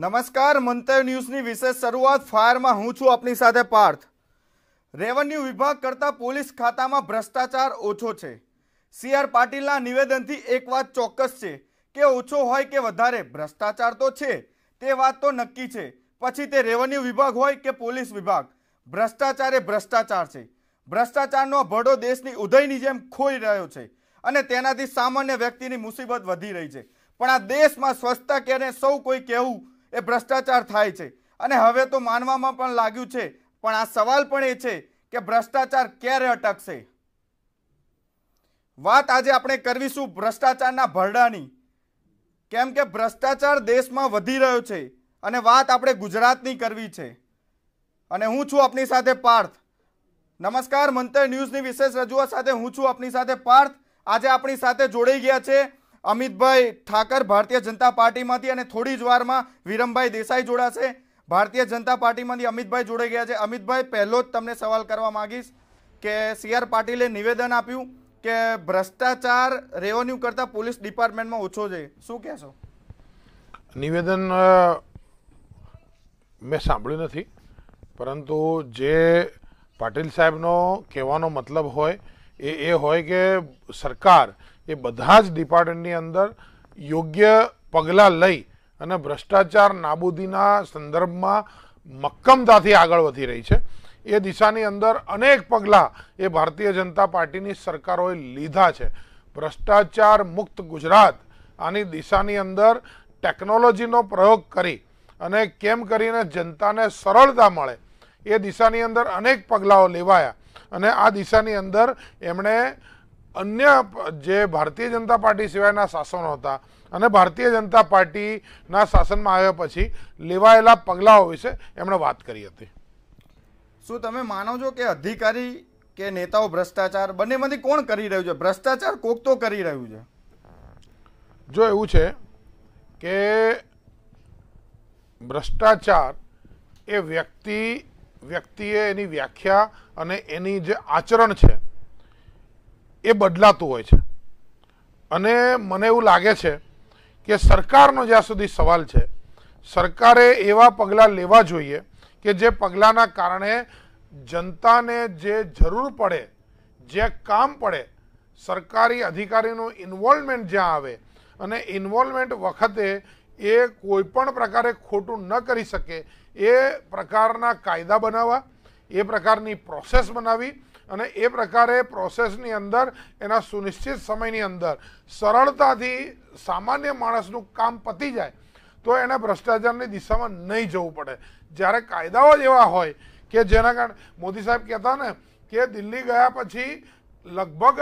નમસ્કાર મંતર ન્યૂઝની વિશેષ શરૂઆત ફાયરમાં હું છું આપની સાથે પાર્થ રેવન્યુ વિભાગ કરતાં પોલીસ ખાતામાં ભ્રષ્ટાચાર ઓછો છે સી આર પાટીલના નિવેદનથી એક વાત ચોક્કસ છે કે ઓછો હોય કે વધારે ભ્રષ્ટાચાર તો છે તે વાત તો નક્કી છે પછી તે રેવન્યુ વિભાગ હોય કે પોલીસ વિભાગ ભ્રષ્ટાચાર એ ભ્રષ્ટાચાર છે ભ્રષ્ટાચારનો ભડો દેશની ઉદયની જેમ ખોઈ રહ્યો છે અને તેનાથી સામાન્ય વ્યક્તિની મુસીબત વધી રહી છે પણ આ દેશમાં સ્વચ્છતા ક્યારે સૌ કોઈ કહેવું એ ભ્રષ્ટાચાર થાય છે અને હવે તો માનવામાં પણ લાગ્યું છે પણ આ સવાલ પણ એ છે કે ભ્રષ્ટાચાર ક્યારે અટકશે વાત આજે આપણે કરવીશું ભ્રષ્ટાચારના ભરડાની કેમ કે ભ્રષ્ટાચાર દેશમાં વધી રહ્યો છે અને વાત આપણે ગુજરાતની કરવી છે અને હું છું આપની સાથે પાર્થ નમસ્કાર મંતર ન્યૂઝની વિશેષ રજૂઆત સાથે હું છું આપની સાથે પાર્થ આજે આપણી સાથે જોડાઈ ગયા છે અમિતભાઈ ઠાકર ભારતીય જનતા પાર્ટીમાંથી અને થોડી જ વારમાં વિરમભાઈ દેસાઈ જોડાશે ભારતીય જનતા પાર્ટીમાંથી અમિતભાઈ જોડે ગયા છે અમિતભાઈ પહેલો જ તમને સવાલ કરવા માંગીશ કે સી આર પાટીલે નિવેદન આપ્યું કે ભ્રષ્ટાચાર રેવન્યુ કરતાં પોલીસ ડિપાર્ટમેન્ટમાં ઓછો છે શું કહેશો નિવેદન મેં સાંભળ્યું નથી પરંતુ જે પાટીલ સાહેબનો કહેવાનો મતલબ હોય એ એ હોય કે સરકાર એ બધા જ ડિપાર્ટમેન્ટની અંદર યોગ્ય પગલાં લઈ અને ભ્રષ્ટાચાર નાબૂદીના સંદર્ભમાં મક્કમતાથી આગળ વધી રહી છે એ દિશાની અંદર અનેક પગલાં એ ભારતીય જનતા પાર્ટીની સરકારોએ લીધા છે ભ્રષ્ટાચાર મુક્ત ગુજરાત આની દિશાની અંદર ટેકનોલોજીનો પ્રયોગ કરી અને કેમ કરીને જનતાને સરળતા મળે એ દિશાની અંદર અનેક પગલાઓ લેવાયા અને આ દિશાની અંદર એમણે અન્ય જે ભારતીય જનતા પાર્ટી સિવાયના શાસનો હતા અને ભારતીય જનતા પાર્ટીના શાસનમાં આવ્યા પછી લેવાયેલા પગલાઓ વિશે એમણે વાત કરી હતી શું તમે માનો છો કે અધિકારી કે નેતાઓ ભ્રષ્ટાચાર બંનેમાંથી કોણ કરી રહ્યું છે ભ્રષ્ટાચાર કોક તો કરી રહ્યું છે જો એવું છે કે ભ્રષ્ટાચાર એ વ્યક્તિ વ્યક્તિએ એની વ્યાખ્યા અને એની જે આચરણ છે એ બદલાતું હોય છે અને મને એવું લાગે છે કે સરકારનો જ્યાં સુધી સવાલ છે સરકારે એવા પગલાં લેવા જોઈએ કે જે પગલાંના કારણે જનતાને જે જરૂર પડે જે કામ પડે સરકારી અધિકારીનું ઇન્વોલ્વમેન્ટ જ્યાં આવે અને ઇન્વોલ્વમેન્ટ વખતે એ કોઈપણ પ્રકારે ખોટું ન કરી શકે એ પ્રકારના કાયદા બનાવવા એ પ્રકારની પ્રોસેસ બનાવી અને એ પ્રકારે પ્રોસેસની અંદર એના સુનિશ્ચિત સમયની અંદર સરળતાથી સામાન્ય માણસનું કામ પતી જાય તો એને ભ્રષ્ટાચારની દિશામાં નહીં જવું પડે જ્યારે કાયદાઓ જ એવા હોય કે જેના કારણે મોદી સાહેબ કહેતા ને કે દિલ્હી ગયા પછી લગભગ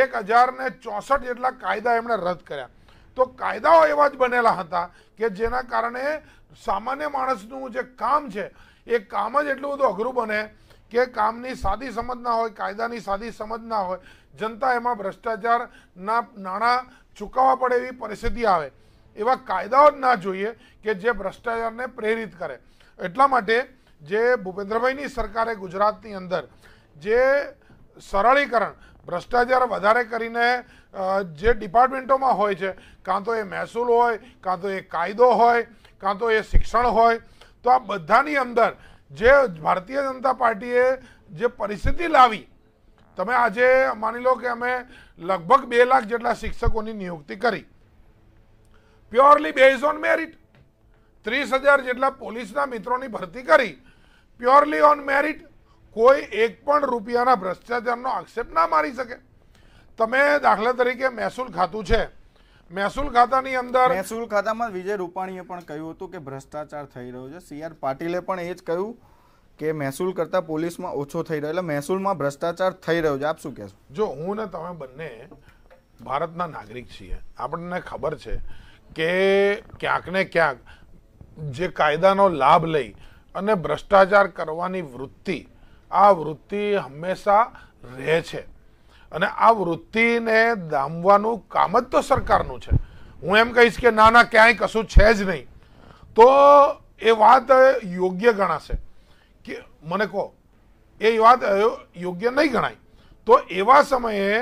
એક હજારને ચોસઠ જેટલા કાયદા એમણે રદ કર્યા તો કાયદાઓ એવા જ બનેલા હતા કે જેના કારણે સામાન્ય માણસનું જે કામ છે એ કામ જ એટલું બધું અઘરું બને કે કામની સાદી સમજ ના હોય કાયદાની સાદી સમજ ના હોય જનતા એમાં ભ્રષ્ટાચારના નાણાં ચૂકવવા પડે એવી પરિસ્થિતિ આવે એવા કાયદાઓ જ ના જોઈએ કે જે ભ્રષ્ટાચારને પ્રેરિત કરે એટલા માટે જે ભૂપેન્દ્રભાઈની સરકારે ગુજરાતની અંદર જે સરળીકરણ ભ્રષ્ટાચાર વધારે કરીને જે ડિપાર્ટમેન્ટોમાં હોય છે કાં તો એ મહેસૂલ હોય કાં તો એ કાયદો હોય કાં તો એ શિક્ષણ હોય તો આ બધાની અંદર જે ભારતીય જનતા પાર્ટીએ જે પરિસ્થિતિ લાવી તમે આજે અમાણી લોકો કે અમે લગભગ 2 લાખ જેટલા શિક્ષકોની નિમયukti કરી પ્યોરલી બેઝ ઓન મેરિટ 30000 જેટલા પોલીસના મિત્રોની ભરતી કરી પ્યોરલી ઓન મેરિટ કોઈ એક પણ રૂપિયાના ભ્રષ્ટાચારનો એક્સેપ્ટ ના મારી શકે તમે દાખલા તરીકે મહેસૂલ ખાતું છે મહેસૂલ ખાતાની અંદર મહેસૂલ ખાતામાં વિજય રૂપાણીએ પણ કહ્યું હતું કે ભ્રષ્ટાચાર થઈ રહ્યો છે સીઆર પાટીલે પણ એ જ કહ્યું કે મહેસૂલ કરતાં પોલીસમાં ઓછો થઈ રહ્યો એટલે મહેસૂલમાં ભ્રષ્ટાચાર થઈ રહ્યો છે આપ શું કહેશો જો હું ને તમે બંને ભારતના નાગરિક છીએ આપણને ખબર છે કે ક્યાંક ને ક્યાંક જે કાયદાનો લાભ લઈ અને ભ્રષ્ટાચાર કરવાની વૃત્તિ આ વૃત્તિ હંમેશા રહે છે અને આ વૃત્તિને દામવાનું કામ જ તો સરકારનું છે હું એમ કહીશ કે ના ના ક્યાંય કશું છે જ નહીં તો એ વાત યોગ્ય ગણાશે કે મને કહો એ વાત યોગ્ય નહીં ગણાય તો એવા સમયે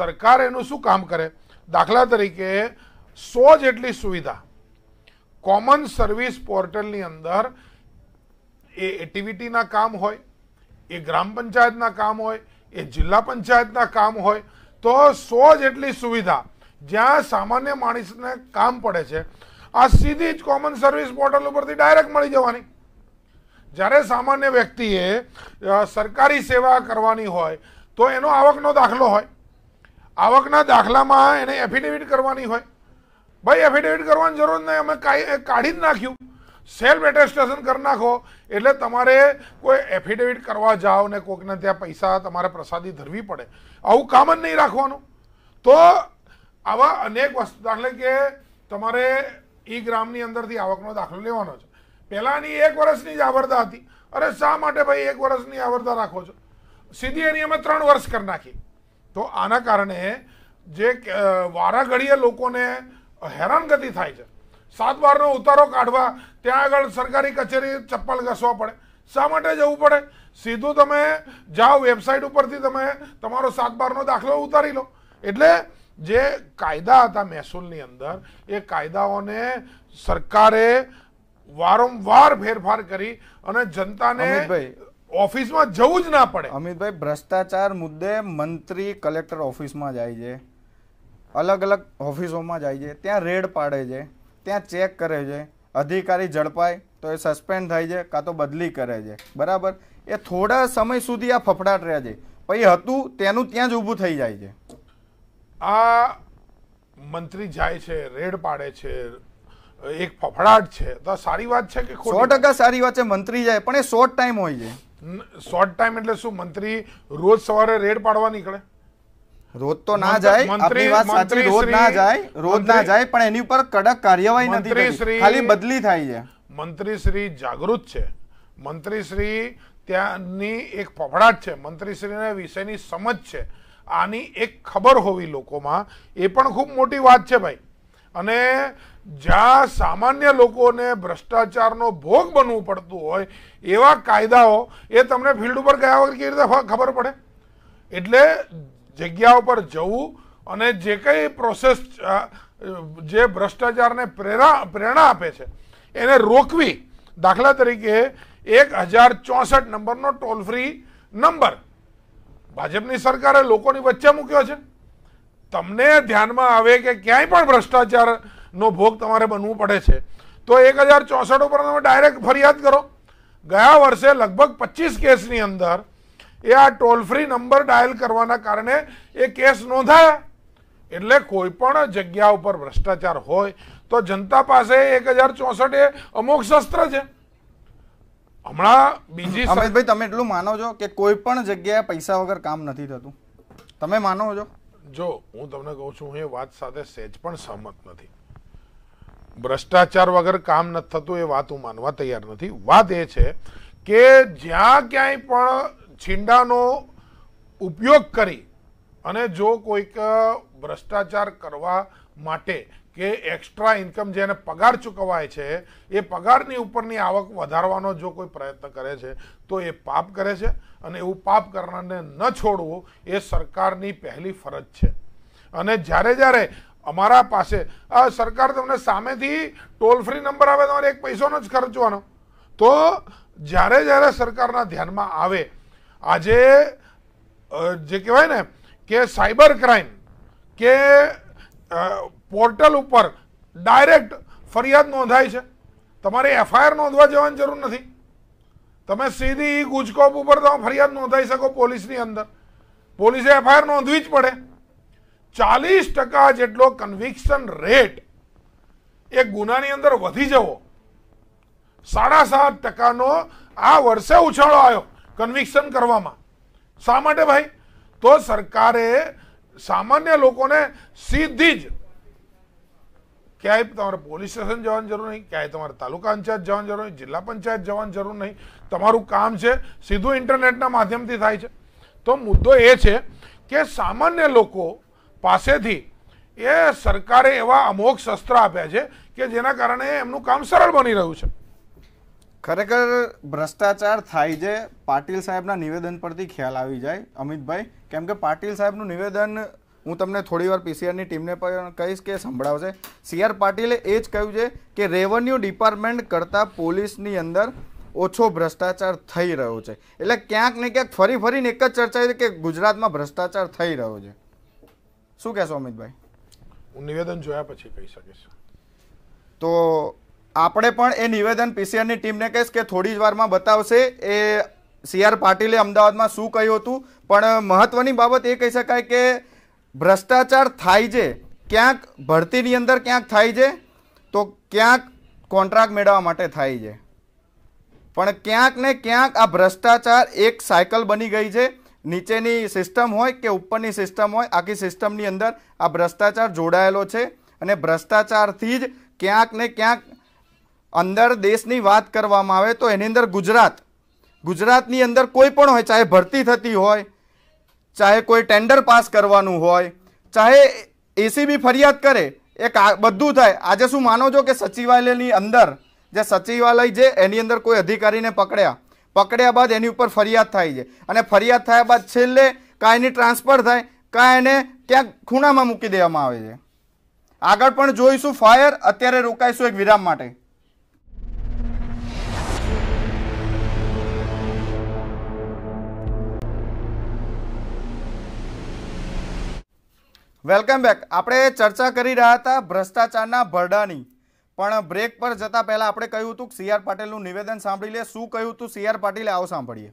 સરકાર એનું શું કામ કરે દાખલા તરીકે સો જેટલી સુવિધા કોમન સર્વિસ પોર્ટલની અંદર એ એટીવીટીના કામ હોય એ ગ્રામ પંચાયતના કામ હોય એ જિલ્લા પંચાયતના કામ હોય તો સો જેટલી સુવિધા જ્યાં સામાન્ય માણસને કામ પડે છે આ સીધી જ કોમન સર્વિસ પોર્ટલ ઉપરથી ડાયરેક્ટ મળી જવાની જ્યારે સામાન્ય વ્યક્તિએ સરકારી સેવા કરવાની હોય તો એનો આવકનો દાખલો હોય આવકના દાખલામાં એને એફિડેવિટ કરવાની હોય ભાઈ એફિડેવિટ કરવાની જરૂર નહીં અમે કાઢી જ નાખ્યું સેલ્ફ એટેસ્ટેશન કરી નાખો એટલે તમારે કોઈ એફિડેવિટ કરવા જાઓ ને કોઈકને ત્યાં પૈસા તમારે પ્રસાદી ધરવી પડે આવું કામ જ નહીં રાખવાનું તો આવા અનેક વસ્તુ દાખલે કે તમારે ઈ ગ્રામની અંદરથી આવકનો દાખલો લેવાનો છે પહેલાંની એક વર્ષની જ આવરતા હતી અરે શા માટે ભાઈ એક વર્ષની આવરતા રાખો છો સીધી એની અમે ત્રણ વર્ષ કરી નાખી તો આના કારણે જે વારા ઘડીએ લોકોને હેરાનગતિ થાય છે સાત બારનો ઉતારો કાઢવા ત્યાં આગળ સરકારી કચેરી ચપ્પલ ઘસવા પડે શા માટે જવું પડે સીધું તમે જાઓ વેબસાઇટ ઉપરથી તમે તમારો સાત બારનો દાખલો ઉતારી લો એટલે જે કાયદા હતા મહેસૂલની અંદર એ કાયદાઓને સરકારે વારંવાર ફેરફાર કરી અને જનતાને ઓફિસમાં જવું જ ના પડે અમિતભાઈ ભ્રષ્ટાચાર મુદ્દે મંત્રી કલેક્ટર ઓફિસમાં જાય છે અલગ અલગ ઓફિસોમાં જાય છે ત્યાં રેડ પાડે છે ત્યાં ચેક કરે છે અધિકારી ઝડપાય તો એ સસ્પેન્ડ થાય છે કાં તો બદલી કરે છે બરાબર એ થોડા સમય સુધી આ ફફડાટ રહે છે પછી હતું તેનું ત્યાં જ ઊભું થઈ જાય છે આ મંત્રી જાય છે રેડ પાડે છે એક ફફડાટ છે તો સારી વાત છે કે સો ટકા સારી વાત છે મંત્રી જાય પણ એ શોર્ટ ટાઈમ હોય છે શોર્ટ ટાઈમ એટલે શું મંત્રી રોજ સવારે રેડ પાડવા નીકળે રોજ તો ના જાય આપણી વાત સાચી રોજ ના જાય રોજ ના જાય પણ એની ઉપર કડક કાર્યવાહી નથી ખાલી બદલી થાય છે મંત્રી શ્રી જાગૃત છે મંત્રી શ્રી ત્યાંની એક પફડાટ છે મંત્રી મંત્રીશ્રીને વિષયની સમજ છે આની એક ખબર હોવી લોકોમાં એ પણ ખૂબ મોટી વાત છે ભાઈ અને જ્યાં સામાન્ય લોકોને ભ્રષ્ટાચારનો ભોગ બનવું પડતું હોય એવા કાયદાઓ એ તમને ફિલ્ડ ઉપર ગયા વગર કેવી રીતે ખબર પડે એટલે જગ્યાઓ પર જવું અને જે કંઈ પ્રોસેસ જે ભ્રષ્ટાચારને પ્રેરણા પ્રેરણા આપે છે એને રોકવી દાખલા તરીકે એક હજાર ચોસઠ નંબરનો ટોલ ફ્રી નંબર ભાજપની સરકારે લોકોની વચ્ચે મૂક્યો છે તમને ધ્યાનમાં આવે કે ક્યાંય પણ ભ્રષ્ટાચારનો ભોગ તમારે બનવું પડે છે તો એક હજાર ચોસઠ ઉપર તમે ડાયરેક્ટ ફરિયાદ કરો ગયા વર્ષે લગભગ પચીસ કેસની અંદર એ આ ટોલ ફ્રી નંબર ડાયલ કરવાના કારણે એ કેસ નોંધાયા એટલે કોઈ પણ જગ્યા ઉપર ભ્રષ્ટાચાર હોય તો જનતા પાસે એક હજાર ચોસઠ એ અમુક શસ્ત્ર છે હમણાં બીજી ભાઈ તમે એટલું માનો છો કે કોઈ પણ જગ્યાએ પૈસા વગર કામ નથી થતું તમે માનો છો જો હું તમને કહું છું એ વાત સાથે સહેજ પણ સહમત નથી ભ્રષ્ટાચાર વગર કામ નથી થતું એ વાત હું માનવા તૈયાર નથી વાત એ છે કે જ્યાં ક્યાંય પણ છીંડાનો ઉપયોગ કરી અને જો કોઈક ભ્રષ્ટાચાર કરવા માટે કે એક્સ્ટ્રા ઇન્કમ જેને પગાર ચૂકવાય છે એ પગારની ઉપરની આવક વધારવાનો જો કોઈ પ્રયત્ન કરે છે તો એ પાપ કરે છે અને એવું પાપ કરનારને ન છોડવું એ સરકારની પહેલી ફરજ છે અને જ્યારે જ્યારે અમારા પાસે આ સરકાર તમને સામેથી ટોલ ફ્રી નંબર આવે તમારે એક પૈસોનો જ ખર્ચવાનો તો જ્યારે જ્યારે સરકારના ધ્યાનમાં આવે આજે જે કહેવાય ને કે સાયબર ક્રાઇમ કે પોર્ટલ ઉપર ડાયરેક્ટ ફરિયાદ નોંધાય છે તમારે એફઆઈઆર નોંધવા જવાની જરૂર નથી તમે સીધી ગુજકોપ ઉપર તમે ફરિયાદ નોંધાઈ શકો પોલીસની અંદર પોલીસે એફઆઈઆર નોંધવી જ પડે ચાલીસ ટકા જેટલો કન્વિક્શન રેટ એ ગુનાની અંદર વધી જવો સાડા સાત ટકાનો આ વર્ષે ઉછાળો આવ્યો કન્વિક્શન કરવામાં શા માટે ભાઈ તો સરકારે સામાન્ય લોકોને સીધી જ ક્યાંય તમારે પોલીસ સ્ટેશન જવાની જરૂર નહીં ક્યાંય તમારે તાલુકા પંચાયત જવાની જરૂર નહીં જિલ્લા પંચાયત જવાની જરૂર નહીં તમારું કામ છે સીધું ઇન્ટરનેટના માધ્યમથી થાય છે તો મુદ્દો એ છે કે સામાન્ય લોકો પાસેથી એ સરકારે એવા અમોઘ શસ્ત્ર આપ્યા છે કે જેના કારણે એમનું કામ સરળ બની રહ્યું છે ખરેખર ભ્રષ્ટાચાર થાય છે પાટીલ સાહેબના નિવેદન પરથી ખ્યાલ આવી જાય અમિતભાઈ કેમ કે પાટીલ સાહેબનું નિવેદન હું તમને થોડીવાર પીસીઆરની ટીમને પણ કહીશ કે સંભળાવશે સીઆર પાટીલે એ જ કહ્યું છે કે રેવન્યુ ડિપાર્ટમેન્ટ કરતાં પોલીસની અંદર ઓછો ભ્રષ્ટાચાર થઈ રહ્યો છે એટલે ક્યાંક ને ક્યાંક ફરી ફરીને એક જ ચર્ચા છે કે ગુજરાતમાં ભ્રષ્ટાચાર થઈ રહ્યો છે શું કહેશો અમિતભાઈ હું નિવેદન જોયા પછી કહી શકીશ તો આપણે પણ એ નિવેદન પીસીઆરની ટીમને કહીશ કે થોડી જ વારમાં બતાવશે એ સીઆર પાટીલે અમદાવાદમાં શું કહ્યું હતું પણ મહત્વની બાબત એ કહી શકાય કે ભ્રષ્ટાચાર થાય છે ક્યાંક ભરતીની અંદર ક્યાંક થાય છે તો ક્યાંક કોન્ટ્રાક્ટ મેળવવા માટે થાય છે પણ ક્યાંક ને ક્યાંક આ ભ્રષ્ટાચાર એક સાયકલ બની ગઈ છે નીચેની સિસ્ટમ હોય કે ઉપરની સિસ્ટમ હોય આખી સિસ્ટમની અંદર આ ભ્રષ્ટાચાર જોડાયેલો છે અને ભ્રષ્ટાચારથી જ ક્યાંક ને ક્યાંક અંદર દેશની વાત કરવામાં આવે તો એની અંદર ગુજરાત ગુજરાતની અંદર કોઈ પણ હોય ચાહે ભરતી થતી હોય ચાહે કોઈ ટેન્ડર પાસ કરવાનું હોય ચાહે એસીબી ફરિયાદ કરે એ બધું થાય આજે શું માનો છો કે સચિવાલયની અંદર જે સચિવાલય છે એની અંદર કોઈ અધિકારીને પકડ્યા પકડ્યા બાદ એની ઉપર ફરિયાદ થાય છે અને ફરિયાદ થયા બાદ છેલ્લે કાંઈ એની ટ્રાન્સફર થાય કાંઈ એને ક્યાંક ખૂણામાં મૂકી દેવામાં આવે છે આગળ પણ જોઈશું ફાયર અત્યારે રોકાઈશું એક વિરામ માટે વેલકમ બેક આપણે ચર્ચા કરી રહ્યા હતા ભ્રષ્ટાચારના ભરડાની પણ બ્રેક પર જતા પહેલા આપણે કહ્યું હતું સી આર પાટીલનું નિવેદન સાંભળી લે શું કહ્યું હતું સી આર પાટીલે આવો સાંભળીએ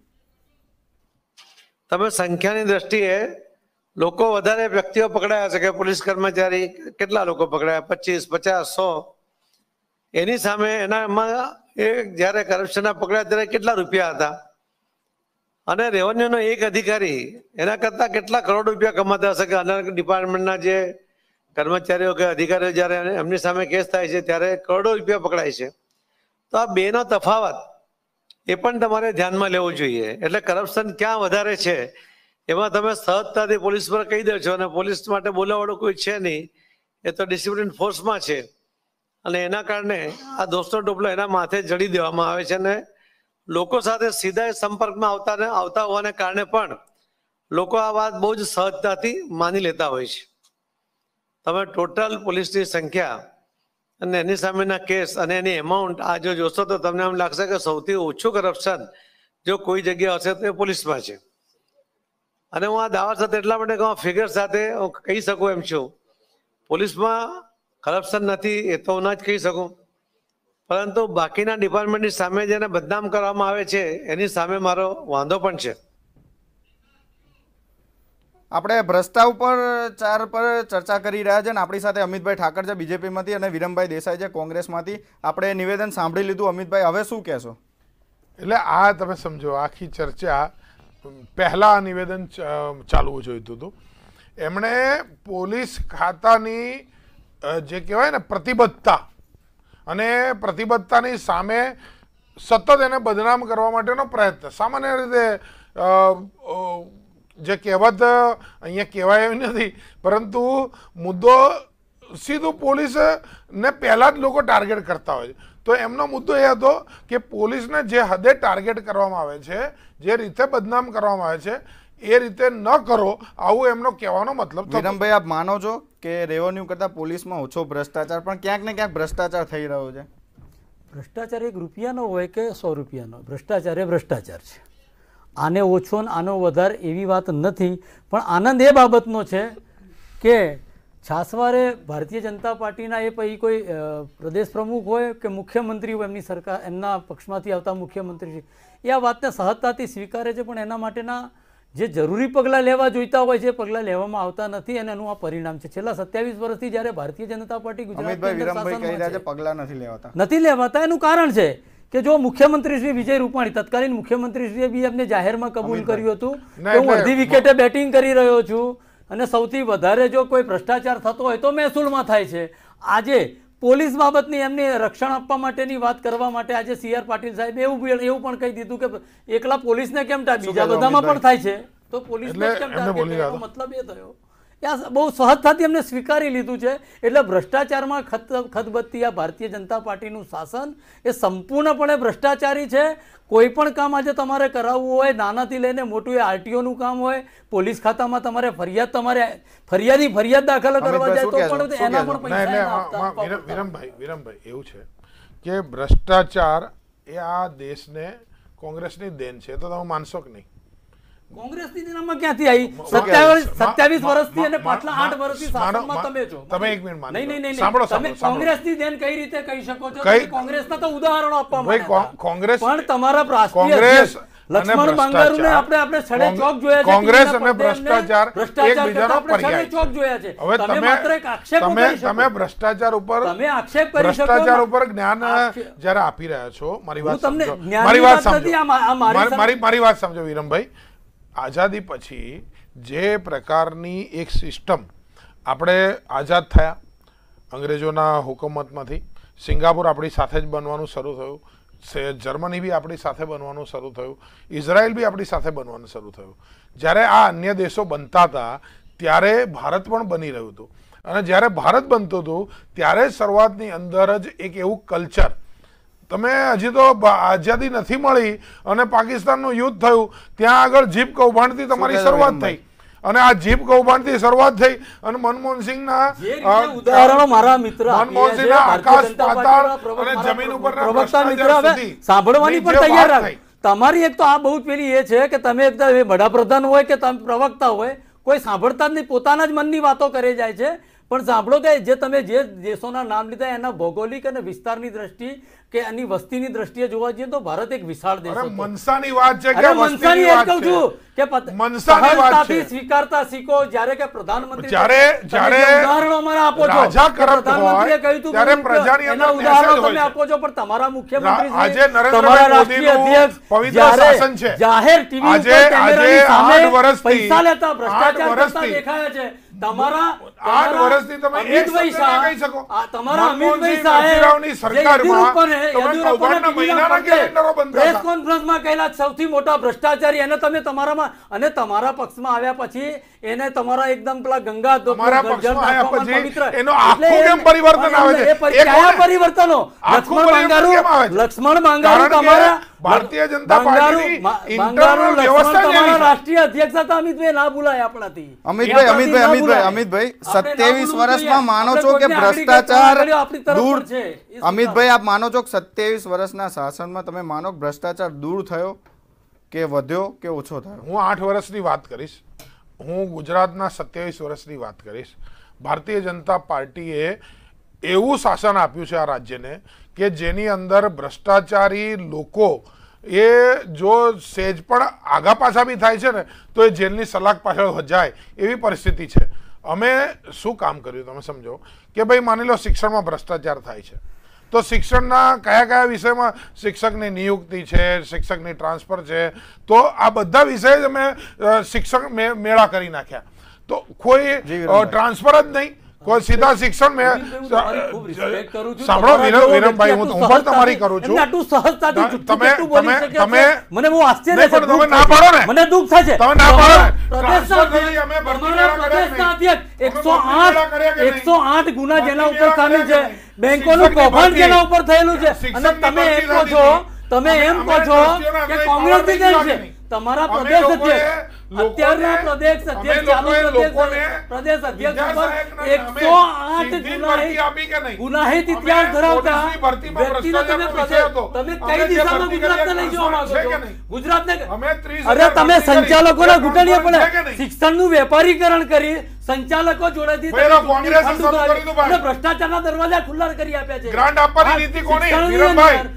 તમે સંખ્યાની દ્રષ્ટિએ લોકો વધારે વ્યક્તિઓ પકડાયા છે કે પોલીસ કર્મચારી કેટલા લોકો પકડાયા પચીસ પચાસ સો એની સામે એનામાં એ જ્યારે કરપ્શનના પકડ્યા ત્યારે કેટલા રૂપિયા હતા અને રેવન્યુનો એક અધિકારી એના કરતાં કેટલા કરોડ રૂપિયા કમાતા હશે કે અલગ ડિપાર્ટમેન્ટના જે કર્મચારીઓ કે અધિકારીઓ જ્યારે એમની સામે કેસ થાય છે ત્યારે કરોડો રૂપિયા પકડાય છે તો આ બેનો તફાવત એ પણ તમારે ધ્યાનમાં લેવું જોઈએ એટલે કરપ્શન ક્યાં વધારે છે એમાં તમે સહજતાથી પોલીસ પર કહી દો છો અને પોલીસ માટે બોલાવાળું કોઈ છે નહીં એ તો ડિસિપ્લિન ફોર્સમાં છે અને એના કારણે આ દોસ્તો ટોપલો એના માથે જડી દેવામાં આવે છે અને લોકો સાથે સીધા સંપર્કમાં આવતા આવતા હોવાને કારણે પણ લોકો આ વાત બહુ જ સહજતાથી માની લેતા હોય છે તમે ટોટલ પોલીસની સંખ્યા અને એની સામેના કેસ અને એની એમાઉન્ટ આ જો જોશો તો તમને એમ લાગશે કે સૌથી ઓછું કરપ્શન જો કોઈ જગ્યા હશે તો એ પોલીસમાં છે અને હું આ દાવા સાથે એટલા માટે કહું ફિગર સાથે હું કહી શકું એમ છું પોલીસમાં કરપ્શન નથી એ તો હું ના જ કહી શકું પરંતુ બાકીના ડિપાર્ટમેન્ટની સામે જેને બદનામ કરવામાં આવે છે એની સામે મારો વાંધો પણ છે આપણે ભ્રષ્ટા ઉપર ચાર પર ચર્ચા કરી રહ્યા છે અને આપણી સાથે અમિતભાઈ ઠાકર છે બીજેપીમાંથી અને વિરમભાઈ દેસાઈ છે કોંગ્રેસમાંથી આપણે નિવેદન સાંભળી લીધું અમિતભાઈ હવે શું કહેશો એટલે આ તમે સમજો આખી ચર્ચા પહેલાં નિવેદન ચાલવું જોઈતું હતું એમણે પોલીસ ખાતાની જે કહેવાય ને પ્રતિબદ્ધતા અને પ્રતિબદ્ધતાની સામે સતત એને બદનામ કરવા માટેનો પ્રયત્ન સામાન્ય રીતે જે કહેવત અહીંયા કહેવાય એવી નથી પરંતુ મુદ્દો સીધું પોલીસને પહેલાં જ લોકો ટાર્ગેટ કરતા હોય છે તો એમનો મુદ્દો એ હતો કે પોલીસને જે હદે ટાર્ગેટ કરવામાં આવે છે જે રીતે બદનામ કરવામાં આવે છે એ રીતે ન કરો આવું એમનો કહેવાનો મતલબ વિરમભાઈ આપ માનો છો કે રેવન્યુ કરતાં પોલીસમાં ઓછો ભ્રષ્ટાચાર પણ ક્યાંક ને ક્યાંક ભ્રષ્ટાચાર થઈ રહ્યો છે ભ્રષ્ટાચાર એક રૂપિયાનો હોય કે સો રૂપિયાનો ભ્રષ્ટાચાર એ ભ્રષ્ટાચાર છે આને ઓછો ને આનો વધારે એવી વાત નથી પણ આનંદ એ બાબતનો છે કે છાસવારે ભારતીય જનતા પાર્ટીના એ પછી કોઈ પ્રદેશ પ્રમુખ હોય કે મુખ્યમંત્રી હોય એમની સરકાર એમના પક્ષમાંથી આવતા મુખ્યમંત્રી એ આ વાતને સહજતાથી સ્વીકારે છે પણ એના માટેના જે જરૂરી પગલાં લેવા જોઈતા હોય છે પગલાં લેવામાં આવતા નથી અને એનું આ પરિણામ છે છેલ્લા સત્યાવીસ વર્ષથી જ્યારે ભારતીય જનતા પાર્ટી ગુજરાત પગલાં નથી લેવાતા નથી લેવાતા એનું કારણ છે કે જો મુખ્યમંત્રી શ્રી વિજય રૂપાણી તત્કાલીન મુખ્યમંત્રી શ્રી બી એમને જાહેરમાં કબૂલ કર્યું હતું કે હું અડધી વિકેટે બેટિંગ કરી રહ્યો છું અને સૌથી વધારે જો કોઈ ભ્રષ્ટાચાર થતો હોય તો મહેસૂલમાં થાય છે આજે પોલીસ બાબતની એમને રક્ષણ આપવા માટેની વાત કરવા માટે આજે સી આર પાટીલ સાહેબ એવું એવું પણ કહી દીધું કે એકલા પોલીસને કેમ ટાળે બીજા બધામાં પણ થાય છે તો પોલીસને મતલબ એ થયો આ બહુ સહજતાથી એમને સ્વીકારી લીધું છે એટલે ભ્રષ્ટાચારમાં ખત ખતબત્તી આ ભારતીય જનતા પાર્ટીનું શાસન એ સંપૂર્ણપણે ભ્રષ્ટાચારી છે કોઈ પણ કામ આજે તમારે કરાવવું હોય નાનાથી લઈને મોટું એ આરટીઓનું કામ હોય પોલીસ ખાતામાં તમારે ફરિયાદ તમારે ફરિયાદી ફરિયાદ દાખલ કરવા જાય તો પણ એના પણ પૈસા વિરમભાઈ વિરમભાઈ એવું છે કે ભ્રષ્ટાચાર એ આ દેશને કોંગ્રેસની દેન છે તો તમે માનશો કે નહીં કોંગ્રેસ અને ભ્રષ્ટાચાર એક આક્ષેપ તમે ભ્રષ્ટાચાર ઉપર ભ્રષ્ટાચાર ઉપર જ્ઞાન જ્યારે આપી રહ્યા છો મારી વાત મારી વાત સમજો મારી વાત સમજો વિરમભાઈ આઝાદી પછી જે પ્રકારની એક સિસ્ટમ આપણે આઝાદ થયા અંગ્રેજોના હુકુમતમાંથી સિંગાપુર આપણી સાથે જ બનવાનું શરૂ થયું સે જર્મની બી આપણી સાથે બનવાનું શરૂ થયું ઇઝરાયલ બી આપણી સાથે બનવાનું શરૂ થયું જ્યારે આ અન્ય દેશો બનતા હતા ત્યારે ભારત પણ બની રહ્યું હતું અને જ્યારે ભારત બનતું હતું ત્યારે શરૂઆતની અંદર જ એક એવું કલ્ચર તમે હજી તો આઝાદી નથી મળી અને પાકિસ્તાનનું યુદ્ધ થયું ત્યાં આગળ જીપ કૌભાંડથી તમારી શરૂઆત થઈ અને આ જીપ કૌભાંડથી શરૂઆત થઈ અને મનમોહનસિંહના ઉદાહરણો મારા મિત્ર મનમોહનસિંહના આકાશ પાતાળ અને જમીન ઉપરના સાંભળવાની પણ તૈયાર રાખ તમારી એક તો આ બહુ પેલી એ છે કે તમે એકદમ વડાપ્રધાન હોય કે તમે પ્રવક્તા હોય કોઈ સાંભળતા જ નહીં પોતાના જ મનની વાતો કરે જાય છે પણ સાંભળો કે જે તમે જે દેશોના નામ લીધા એના ભૌગોલિક અને વિસ્તારની દ્રષ્ટિ કે એની વસ્તીની દ્રષ્ટિએ જોવા જઈએ તો ભારત એક વિશાળ દેશ મનસાની વાત છે કે મનસાની વાત કહું છું કે મનસાની વાત છે સ્વીકારતા શીખો જ્યારે કે પ્રધાનમંત્રી જ્યારે જ્યારે ઉદાહરણો મને આપો છો રાજા કરપ્ટ પ્રધાનમંત્રીએ કહ્યું હતું ત્યારે પ્રજાની અંદર ઉદાહરણો તમે આપો છો પણ તમારા મુખ્યમંત્રી આજે નરેન્દ્ર મોદીનો પવિત્ર શાસન છે જાહેર ટીવી ઉપર કેમેરાની સામે પૈસા લેતા ભ્રષ્ટાચાર કરતા દેખાયા છે તમારા સૌથી મોટા ભ્રષ્ટાચારી એને તમે તમારામાં અને તમારા પક્ષમાં આવ્યા પછી એને તમારા એકદમ પેલા ગંગા પરિવર્તન પરિવર્તનો લક્ષ્મણ બાંગારુ તમારા ભારતીય જનતા પાર્ટીની ઇન્ટરનલ વ્યવસ્થા તમારા રાષ્ટ્રીય અધ્યક્ષ હતા ના ભૂલાય આપણાથી અમિતભાઈ અમિતભાઈ અમિતભાઈ અમિતભાઈ સત્યાવીસ વર્ષમાં માનો છો કે ભ્રષ્ટાચાર દૂર અમિતભાઈ આપ માનો છો કે સત્યાવીસ વર્ષના શાસનમાં તમે માનો કે ભ્રષ્ટાચાર દૂર થયો કે વધ્યો કે ઓછો થયો હું આઠ વર્ષની વાત કરીશ હું ગુજરાતના સત્યાવીસ વર્ષની વાત કરીશ ભારતીય જનતા પાર્ટીએ એવું શાસન આપ્યું છે આ રાજ્યને કે જેની અંદર ભ્રષ્ટાચારી લોકો એ જો સેજ પણ આગા પાછા બી થાય છે ને તો એ જેલની સલાક પાછળ જાય એવી પરિસ્થિતિ છે અમે શું કામ કર્યું તમે સમજો કે ભાઈ માની લો શિક્ષણમાં ભ્રષ્ટાચાર થાય છે તો શિક્ષણના કયા કયા વિષયમાં શિક્ષકની નિયુક્તિ છે શિક્ષકની ટ્રાન્સફર છે તો આ બધા વિષય જ અમે શિક્ષક મેળા કરી નાખ્યા તો કોઈ ટ્રાન્સફર જ નહીં કોઈ સીધા શિક્ષણ મેં સાંભળો વિનમ વિનમભાઈ હું હું પણ તમારી કરું છું આટલું સહજતાથી તમે તમે તમે મને બહુ આશ્ચર્ય છે તમે ના પાડો ને મને દુઃખ થશે તમે ના પાડો પ્રદેશના અમે પ્રદેશના અધ્યક્ષ 108 108 ગુના જેના ઉપર સામે છે બેંકોનું કૌભાંડ જેના ઉપર થયેલું છે અને તમે એમ કહો છો તમે એમ કહો છો કે કોંગ્રેસ ની છે તમારા પ્રદેશ અધ્યક્ષ અત્યારના પ્રદેશ અધ્યક્ષ પ્રદેશ અધ્યક્ષ ઉપર એકસો આઠ ગુનાહિત ઇતિહાસ ધરાવતા વ્યક્તિને તમે તમે કઈ દિશામાં ગુજરાતને લઈ જવા માંગો છો ગુજરાતને અરે તમે સંચાલકોના ઘૂંટણીએ પડે શિક્ષણનું વેપારીકરણ કરી સંચાલકો જોડેથી અને ભ્રષ્ટાચારના દરવાજા ખુલ્લા કરી આપ્યા છે ગ્રાન્ટ આપવાની નીતિ કોની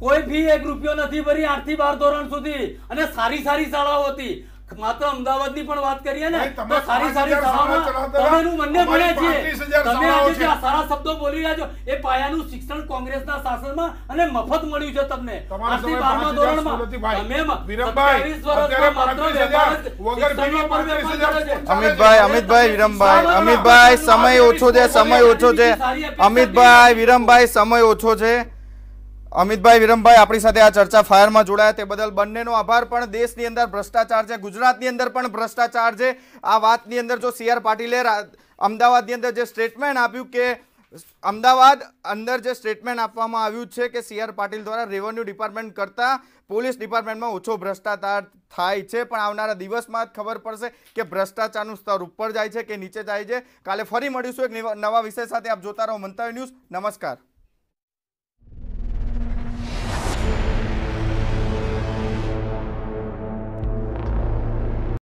કોઈ ફી એક રૂપિયો નથી ભરી આઠ થી બાર ધોરણ સુધી અને સારી સારી શાળાઓ હતી માત્ર અમદાવાદની પણ વાત કરીએ ને તો સારી સારી શાળામાં તમે આજે જે સારા શબ્દો બોલી રહ્યા છો એ પાયાનું શિક્ષણ કોંગ્રેસના શાસનમાં અને મફત મળ્યું છે તમને આજથી બારમા ધોરણમાં તમે સત્યાવીસ વર્ષમાં માત્ર વેપાર અમિતભાઈ અમિતભાઈ વિરમભાઈ અમિતભાઈ સમય ઓછો છે સમય ઓછો છે અમિતભાઈ વિરમભાઈ સમય ઓછો છે અમિતભાઈ વિરમભાઈ આપણી સાથે આ ચર્ચા ફાયરમાં જોડાયા તે બદલ બંનેનો આભાર પણ દેશની અંદર ભ્રષ્ટાચાર છે ગુજરાતની અંદર પણ ભ્રષ્ટાચાર છે આ વાતની અંદર જો સી આર પાટીલે અમદાવાદની અંદર જે સ્ટેટમેન્ટ આપ્યું કે અમદાવાદ અંદર જે સ્ટેટમેન્ટ આપવામાં આવ્યું છે કે સી આર પાટીલ દ્વારા રેવન્યુ ડિપાર્ટમેન્ટ કરતાં પોલીસ ડિપાર્ટમેન્ટમાં ઓછો ભ્રષ્ટાચાર થાય છે પણ આવનારા દિવસમાં જ ખબર પડશે કે ભ્રષ્ટાચારનું સ્તર ઉપર જાય છે કે નીચે જાય છે કાલે ફરી મળીશું એક નવા વિષય સાથે આપ જોતા રહો મંતવ્ય ન્યૂઝ નમસ્કાર